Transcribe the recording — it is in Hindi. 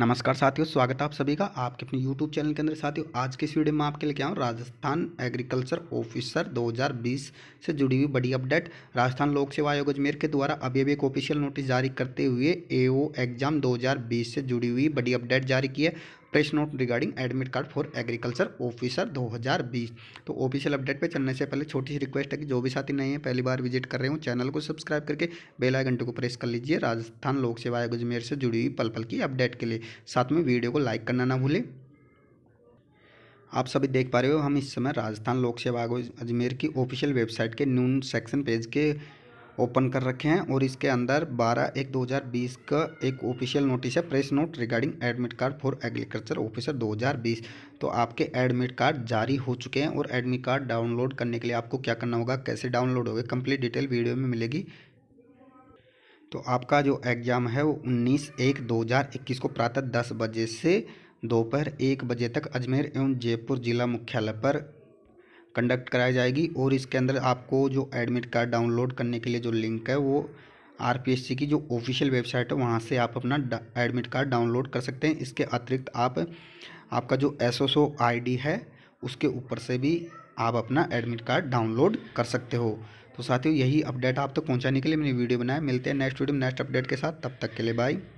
नमस्कार साथियों स्वागत है आप सभी का आपके अपने YouTube चैनल के अंदर साथियों आज के इस वीडियो में आपके लेके आऊँ राजस्थान एग्रीकल्चर ऑफिसर 2020 से जुड़ी हुई बड़ी अपडेट राजस्थान लोक सेवा आयोग अजमेर के द्वारा अभी अभी एक ऑफिशियल नोटिस जारी करते हुए एओ एग्जाम 2020 से जुड़ी हुई बड़ी अपडेट जारी की है press note regarding admit card for agriculture officer 2020 तो ऑफिशियल अपडेट पे चलने से पहले छोटी सी रिक्वेस्ट है कि जो भी साथी नए हैं पहली बार विजिट कर रहे हो चैनल को सब्सक्राइब करके बेल आइकन को प्रेस कर लीजिए राजस्थान लोक सेवा आयोग अजमेर से जुड़ी हुई पल पल की अपडेट के लिए साथ में वीडियो को लाइक करना ना भूलें आप सभी देख पा रहे हो हम इस समय राजस्थान लोक सेवा आयोग अजमेर की ऑफिशियल वेबसाइट के नून सेक्शन पेज के ओपन कर रखे हैं और इसके अंदर 12 एक 2020 का एक ऑफिशियल नोटिस है press note regarding admit card for agriculture officer 2020 तो आपके एडमिट कार्ड जारी हो चुके हैं और एडमिट कार्ड डाउनलोड करने के लिए आपको क्या करना होगा कैसे डाउनलोड होगा कंप्लीट डिटेल वीडियो में मिलेगी तो आपका जो एग्ज़ाम है वो उन्नीस एक दो को प्रातः दस बजे से दोपहर एक बजे तक अजमेर एवं जयपुर जिला मुख्यालय पर कंडक्ट कराई जाएगी और इसके अंदर आपको जो एडमिट कार्ड डाउनलोड करने के लिए जो लिंक है वो आर की जो ऑफिशियल वेबसाइट है वहाँ से आप अपना एडमिट कार्ड डाउनलोड कर सकते हैं इसके अतिरिक्त आप आपका जो एस ओ है उसके ऊपर से भी आप अपना एडमिट कार्ड डाउनलोड कर सकते हो तो साथियों यही अपडेट आप तक तो पहुँचाने के लिए मैंने वीडियो बनाया मिलते हैं नेक्स्ट वीडियो नेक्स्ट अपडेट के साथ तब तक के लिए बाय